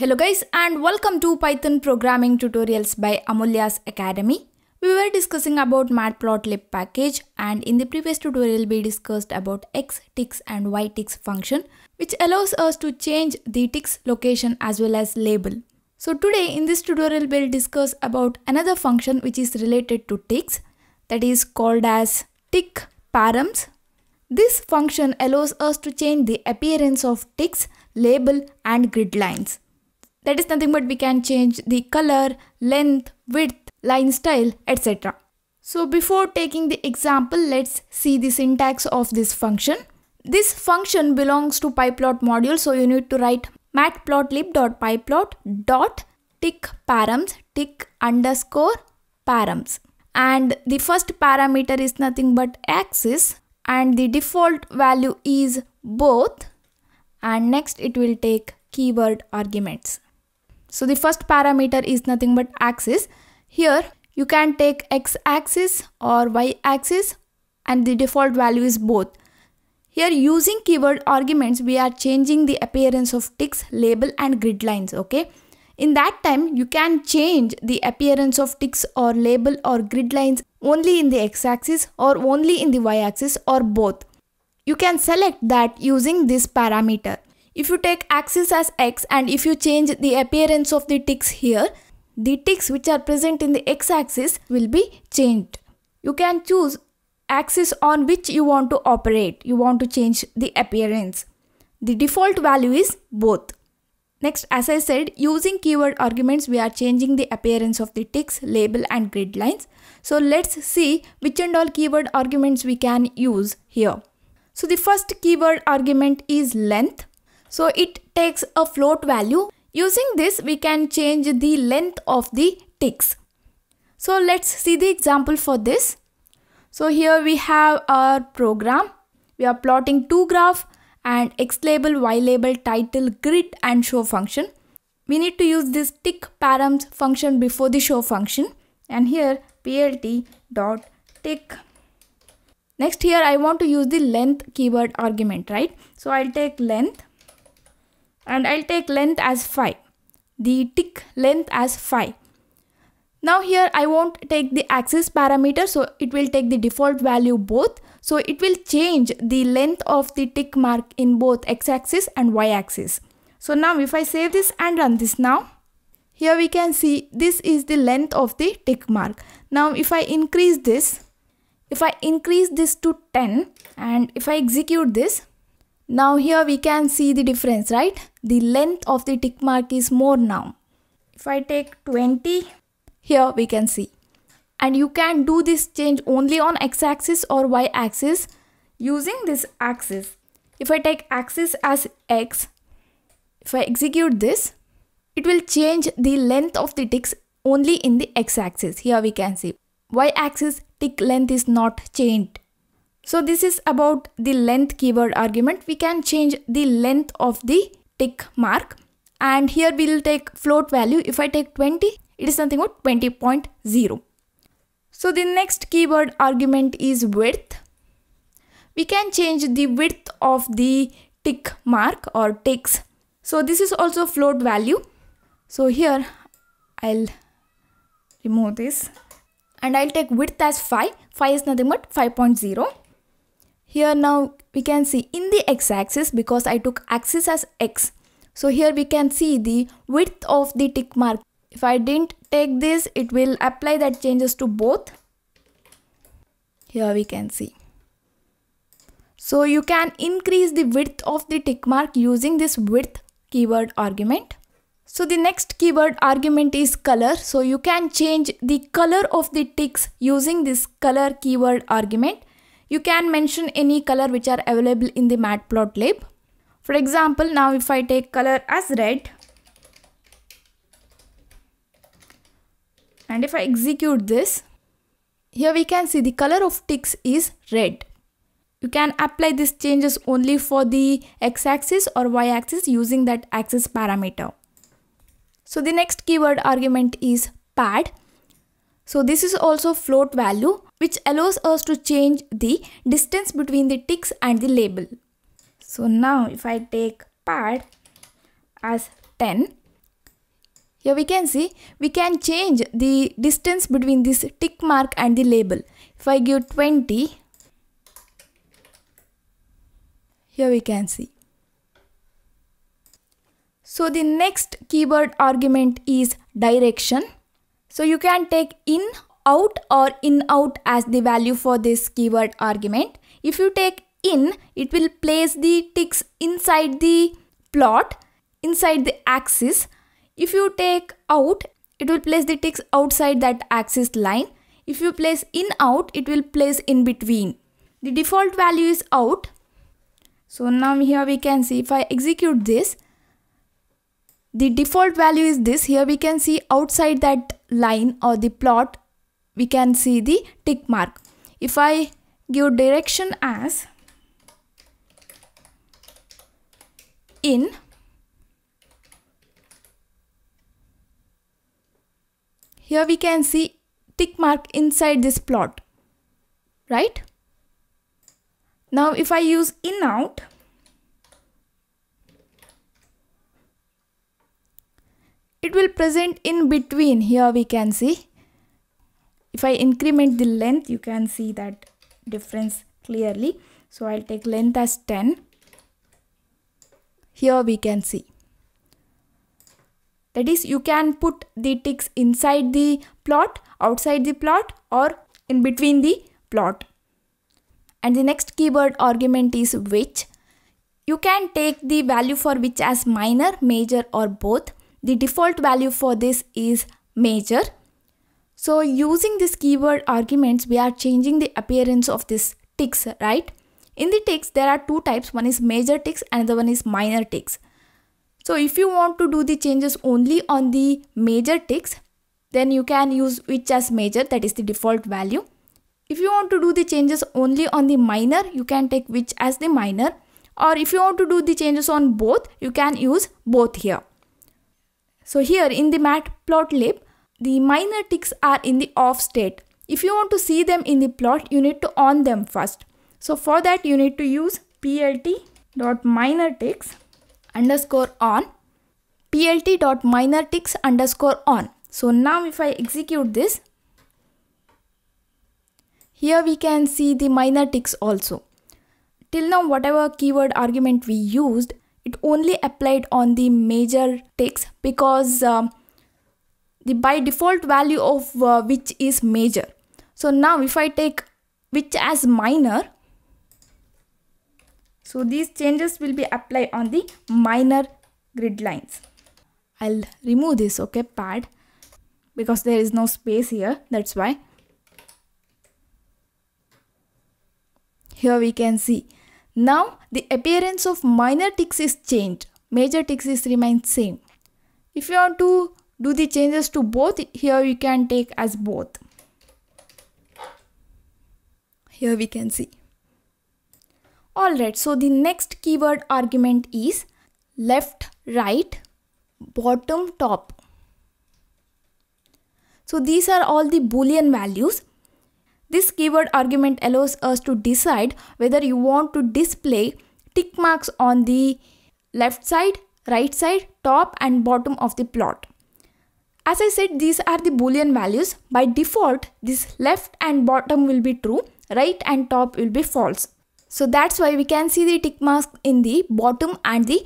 Hello guys and welcome to Python programming tutorials by Amulya's Academy. We were discussing about matplotlib package and in the previous tutorial we discussed about x ticks and y ticks function which allows us to change the ticks location as well as label. So today in this tutorial we'll discuss about another function which is related to ticks that is called as tick params. This function allows us to change the appearance of ticks, label and grid lines that is nothing but we can change the color, length, width, line style, etc. So before taking the example, let's see the syntax of this function. This function belongs to pyplot module, so you need to write matplotlib.pyplot params tick underscore params and the first parameter is nothing but axis and the default value is both and next it will take keyword arguments. So the first parameter is nothing but axis. Here you can take x axis or y axis and the default value is both. Here using keyword arguments we are changing the appearance of ticks, label and grid lines okay. In that time you can change the appearance of ticks or label or grid lines only in the x axis or only in the y axis or both. You can select that using this parameter. If you take axis as x and if you change the appearance of the ticks here, the ticks which are present in the x-axis will be changed. You can choose axis on which you want to operate. You want to change the appearance. The default value is both. Next, as I said, using keyword arguments, we are changing the appearance of the ticks, label and grid lines. So let's see which and all keyword arguments we can use here. So the first keyword argument is length. So it takes a float value. Using this we can change the length of the ticks. So let's see the example for this. So here we have our program. We are plotting two graph and x label, y label, title, grid and show function. We need to use this tick params function before the show function and here plt dot tick. Next here I want to use the length keyword argument, right? So I'll take length and I'll take length as 5. The tick length as 5. Now here I won't take the axis parameter so it will take the default value both. So it will change the length of the tick mark in both x axis and y axis. So now if I save this and run this now. Here we can see this is the length of the tick mark. Now if I increase this, if I increase this to 10 and if I execute this, now here we can see the difference, right? The length of the tick mark is more now. If I take 20, here we can see. And you can do this change only on x-axis or y-axis using this axis. If I take axis as x, if I execute this, it will change the length of the ticks only in the x-axis. Here we can see y-axis tick length is not changed. So this is about the length keyword argument. We can change the length of the tick mark and here we will take float value. If I take 20, it is something about 20.0. So the next keyword argument is width. We can change the width of the tick mark or ticks. So this is also float value. So here I'll remove this and I'll take width as 5. 5 is nothing but 5.0. Here now we can see in the x-axis because I took axis as x. So here we can see the width of the tick mark. If I didn't take this, it will apply that changes to both. Here we can see. So you can increase the width of the tick mark using this width keyword argument. So the next keyword argument is color. So you can change the color of the ticks using this color keyword argument. You can mention any color which are available in the matplotlib. For example, now if I take color as red and if I execute this, here we can see the color of ticks is red. You can apply these changes only for the x-axis or y-axis using that axis parameter. So the next keyword argument is pad. So this is also float value which allows us to change the distance between the ticks and the label. So now if I take pad as 10, here we can see we can change the distance between this tick mark and the label. If I give 20, here we can see. So the next keyword argument is direction. So you can take in out or in out as the value for this keyword argument. If you take in, it will place the ticks inside the plot, inside the axis. If you take out, it will place the ticks outside that axis line. If you place in out, it will place in between. The default value is out. So now here we can see if I execute this, the default value is this here we can see outside that line or the plot we can see the tick mark if I give direction as in here we can see tick mark inside this plot right now if I use in out it will present in between here we can see if I increment the length you can see that difference clearly so I'll take length as 10 here we can see that is you can put the ticks inside the plot outside the plot or in between the plot and the next keyword argument is which you can take the value for which as minor major or both the default value for this is major. So using this keyword arguments, we are changing the appearance of this ticks, right? In the ticks, there are two types. One is major ticks, another one is minor ticks. So if you want to do the changes only on the major ticks, then you can use which as major, that is the default value. If you want to do the changes only on the minor, you can take which as the minor. Or if you want to do the changes on both, you can use both here. So here in the matplotlib, the minor ticks are in the off state. If you want to see them in the plot, you need to on them first. So for that you need to use plt.minorticks underscore on plt.minorticks underscore on. So now if I execute this, here we can see the minor ticks also. Till now whatever keyword argument we used, it only applied on the major ticks because um, the by default value of uh, which is major so now if i take which as minor so these changes will be applied on the minor grid lines i'll remove this okay pad because there is no space here that's why here we can see now the appearance of minor ticks is changed, major ticks is remains same. If you want to do the changes to both, here you can take as both. Here we can see. Alright, so the next keyword argument is left, right, bottom, top. So these are all the boolean values this keyword argument allows us to decide whether you want to display tick marks on the left side, right side, top and bottom of the plot. As I said, these are the boolean values. By default, this left and bottom will be true, right and top will be false. So that's why we can see the tick marks in the bottom and the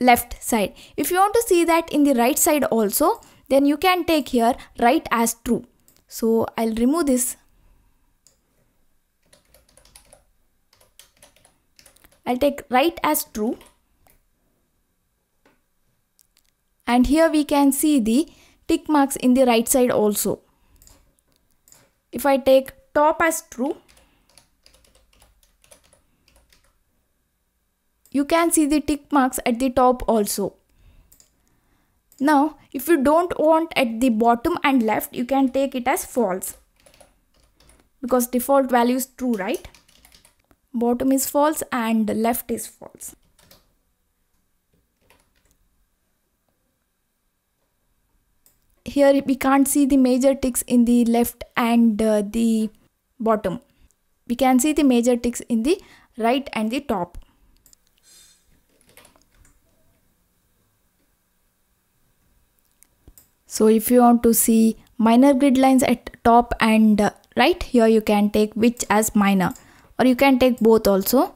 left side. If you want to see that in the right side also, then you can take here right as true. So I'll remove this I'll take right as true. And here we can see the tick marks in the right side also. If I take top as true, you can see the tick marks at the top also. Now, if you don't want at the bottom and left, you can take it as false because default value is true, right? bottom is false and left is false. Here we can't see the major ticks in the left and uh, the bottom. We can see the major ticks in the right and the top. So if you want to see minor grid lines at top and uh, right here you can take which as minor or you can take both also.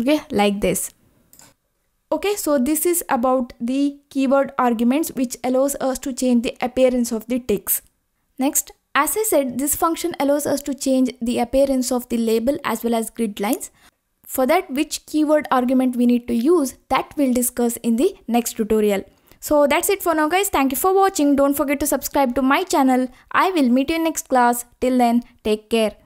Okay, like this. Okay, so this is about the keyword arguments which allows us to change the appearance of the text. Next, as I said, this function allows us to change the appearance of the label as well as grid lines. For that, which keyword argument we need to use, that we'll discuss in the next tutorial. So that's it for now guys. Thank you for watching. Don't forget to subscribe to my channel. I will meet you in next class. Till then, take care.